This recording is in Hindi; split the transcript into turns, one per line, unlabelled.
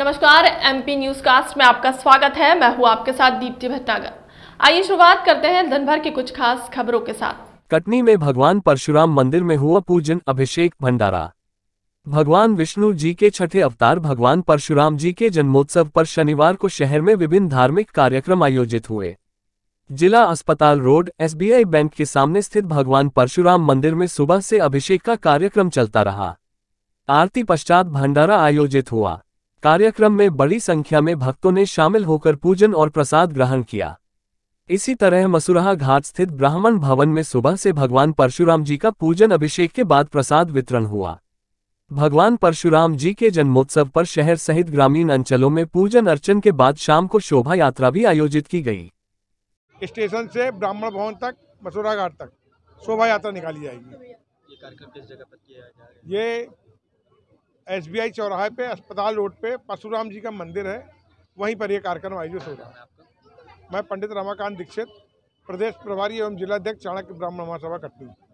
नमस्कार एमपी न्यूज कास्ट में आपका स्वागत है मैं हूँ आपके साथ दीप्ति भट्टागर आइए शुरुआत करते हैं दिनभर की कुछ खास खबरों के साथ
कटनी में भगवान परशुराम मंदिर में हुआ पूजन अभिषेक भंडारा भगवान विष्णु जी के छठे अवतार भगवान परशुराम जी के जन्मोत्सव पर शनिवार को शहर में विभिन्न धार्मिक कार्यक्रम आयोजित हुए जिला अस्पताल रोड एसबीआई बैंक के सामने स्थित भगवान परशुराम मंदिर में सुबह से अभिषेक का कार्यक्रम चलता रहा आरती पश्चात भंडारा आयोजित हुआ कार्यक्रम में बड़ी संख्या में भक्तों ने शामिल होकर पूजन और प्रसाद ग्रहण किया इसी तरह मसुराहा घाट स्थित ब्राह्मण भवन में सुबह से भगवान परशुराम जी का पूजन अभिषेक के बाद प्रसाद वितरण हुआ भगवान परशुराम जी के जन्मोत्सव पर शहर सहित ग्रामीण अंचलों में पूजन अर्चन के बाद शाम को शोभा यात्रा भी आयोजित की गई
स्टेशन से ब्राह्मण भवन तक मसूरा घाट तक शोभा यात्रा निकाली जाएगी ये एसबीआई चौराहे पे अस्पताल रोड पे परशुराम जी का मंदिर है वहीं पर यह कार्यक्रम आयोजित हो रहा
है
मैं पंडित रामाकांत दीक्षित प्रदेश प्रभारी एवं जिलाध्यक्ष चाणक्य ब्राह्मण महासभा कटनी